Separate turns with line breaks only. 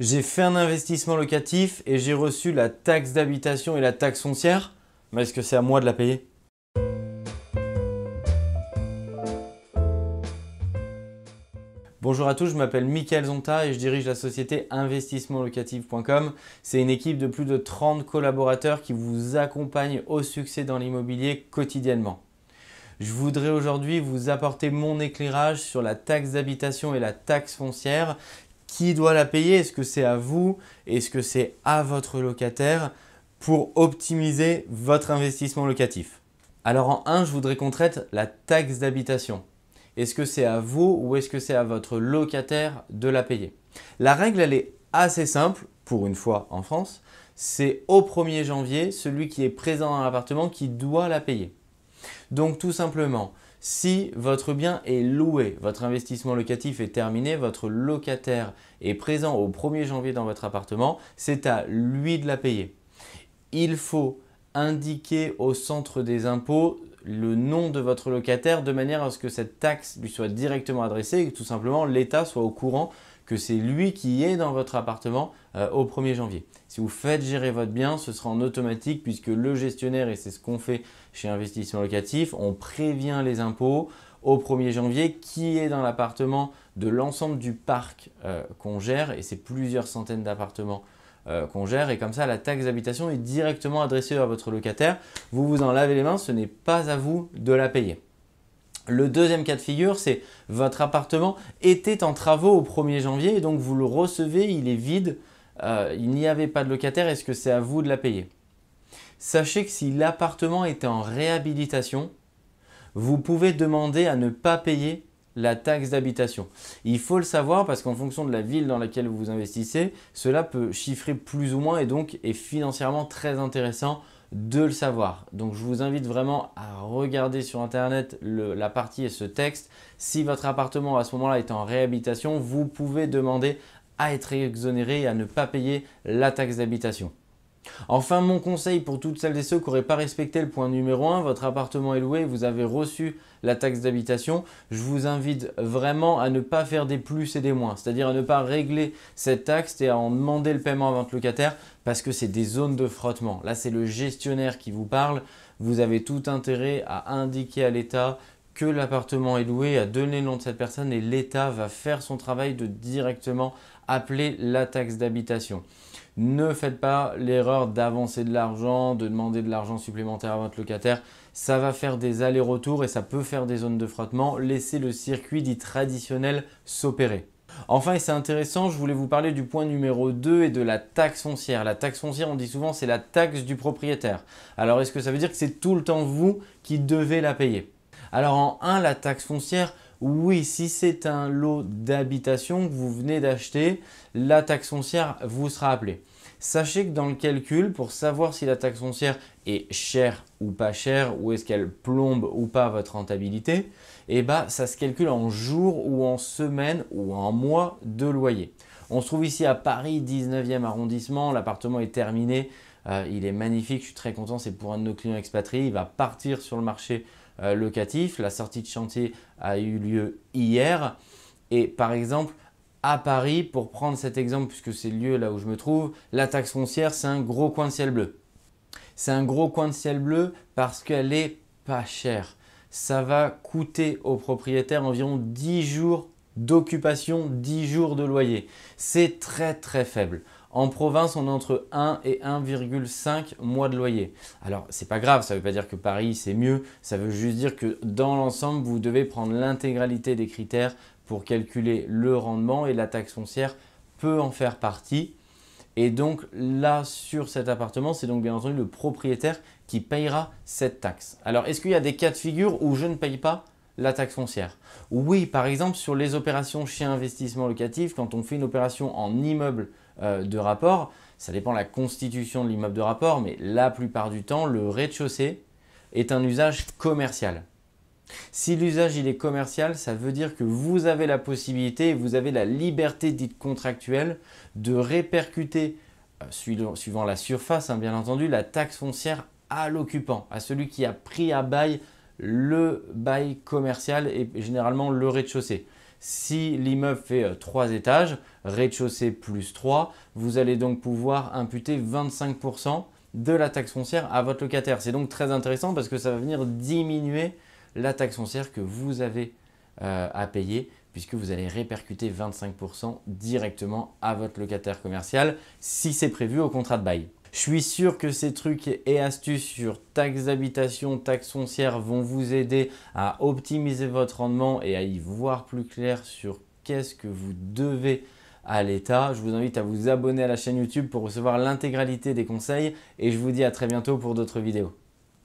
j'ai fait un investissement locatif et j'ai reçu la taxe d'habitation et la taxe foncière, mais est-ce que c'est à moi de la payer Bonjour à tous, je m'appelle Michael Zonta et je dirige la société investissementlocatif.com. C'est une équipe de plus de 30 collaborateurs qui vous accompagnent au succès dans l'immobilier quotidiennement. Je voudrais aujourd'hui vous apporter mon éclairage sur la taxe d'habitation et la taxe foncière qui doit la payer Est-ce que c'est à vous Est-ce que c'est à votre locataire pour optimiser votre investissement locatif Alors en 1, je voudrais qu'on traite la taxe d'habitation. Est-ce que c'est à vous ou est-ce que c'est à votre locataire de la payer La règle, elle est assez simple, pour une fois en France. C'est au 1er janvier, celui qui est présent dans l'appartement qui doit la payer. Donc tout simplement, si votre bien est loué, votre investissement locatif est terminé, votre locataire est présent au 1er janvier dans votre appartement, c'est à lui de la payer. Il faut indiquer au centre des impôts le nom de votre locataire de manière à ce que cette taxe lui soit directement adressée et que tout simplement l'État soit au courant que c'est lui qui est dans votre appartement euh, au 1er janvier. Si vous faites gérer votre bien, ce sera en automatique puisque le gestionnaire, et c'est ce qu'on fait chez Investissement Locatif, on prévient les impôts au 1er janvier qui est dans l'appartement de l'ensemble du parc euh, qu'on gère, et c'est plusieurs centaines d'appartements euh, qu'on gère et comme ça la taxe d'habitation est directement adressée à votre locataire. Vous vous en lavez les mains, ce n'est pas à vous de la payer. Le deuxième cas de figure, c'est votre appartement était en travaux au 1er janvier et donc vous le recevez, il est vide, euh, il n'y avait pas de locataire, est-ce que c'est à vous de la payer Sachez que si l'appartement était en réhabilitation, vous pouvez demander à ne pas payer la taxe d'habitation. Il faut le savoir parce qu'en fonction de la ville dans laquelle vous investissez, cela peut chiffrer plus ou moins et donc est financièrement très intéressant de le savoir. Donc je vous invite vraiment à regarder sur internet la partie et ce texte. Si votre appartement à ce moment-là est en réhabilitation, vous pouvez demander à être exonéré et à ne pas payer la taxe d'habitation. Enfin, mon conseil pour toutes celles et ceux qui n'auraient pas respecté le point numéro 1, votre appartement est loué, vous avez reçu la taxe d'habitation, je vous invite vraiment à ne pas faire des plus et des moins, c'est-à-dire à ne pas régler cette taxe et à en demander le paiement à votre locataire parce que c'est des zones de frottement. Là, c'est le gestionnaire qui vous parle, vous avez tout intérêt à indiquer à l'État que l'appartement est loué, à donner le nom de cette personne et l'État va faire son travail de directement appeler la taxe d'habitation. Ne faites pas l'erreur d'avancer de l'argent, de demander de l'argent supplémentaire à votre locataire. Ça va faire des allers-retours et ça peut faire des zones de frottement. Laissez le circuit dit traditionnel s'opérer. Enfin, et c'est intéressant, je voulais vous parler du point numéro 2 et de la taxe foncière. La taxe foncière, on dit souvent, c'est la taxe du propriétaire. Alors, est-ce que ça veut dire que c'est tout le temps vous qui devez la payer alors en 1, la taxe foncière, oui, si c'est un lot d'habitation que vous venez d'acheter, la taxe foncière vous sera appelée. Sachez que dans le calcul, pour savoir si la taxe foncière est chère ou pas chère, ou est-ce qu'elle plombe ou pas votre rentabilité, eh ben, ça se calcule en jours ou en semaines ou en mois de loyer. On se trouve ici à Paris, 19e arrondissement, l'appartement est terminé, euh, il est magnifique, je suis très content, c'est pour un de nos clients expatriés, il va partir sur le marché euh, locatif. La sortie de chantier a eu lieu hier. Et par exemple, à Paris, pour prendre cet exemple, puisque c'est le lieu là où je me trouve, la taxe foncière, c'est un gros coin de ciel bleu. C'est un gros coin de ciel bleu parce qu'elle est pas chère. Ça va coûter aux propriétaires environ 10 jours d'occupation, 10 jours de loyer. C'est très très faible. En province, on est entre 1 et 1,5 mois de loyer. Alors, c'est pas grave, ça ne veut pas dire que Paris c'est mieux, ça veut juste dire que dans l'ensemble, vous devez prendre l'intégralité des critères pour calculer le rendement et la taxe foncière peut en faire partie. Et donc là, sur cet appartement, c'est donc bien entendu le propriétaire qui payera cette taxe. Alors, est-ce qu'il y a des cas de figure où je ne paye pas la taxe foncière Oui, par exemple, sur les opérations chez investissement locatif, quand on fait une opération en immeuble euh, de rapport. Ça dépend de la constitution de l'immeuble de rapport, mais la plupart du temps, le rez-de-chaussée est un usage commercial. Si l'usage il est commercial, ça veut dire que vous avez la possibilité, vous avez la liberté dite contractuelle de répercuter, euh, suivant, la surface hein, bien entendu, la taxe foncière à l'occupant, à celui qui a pris à bail le bail commercial et généralement le rez-de-chaussée. Si l'immeuble fait 3 euh, étages, rez-de-chaussée plus 3, vous allez donc pouvoir imputer 25% de la taxe foncière à votre locataire. C'est donc très intéressant parce que ça va venir diminuer la taxe foncière que vous avez euh, à payer puisque vous allez répercuter 25% directement à votre locataire commercial si c'est prévu au contrat de bail. Je suis sûr que ces trucs et astuces sur taxes d'habitation, taxes foncières vont vous aider à optimiser votre rendement et à y voir plus clair sur qu'est-ce que vous devez à l'État. Je vous invite à vous abonner à la chaîne YouTube pour recevoir l'intégralité des conseils et je vous dis à très bientôt pour d'autres vidéos.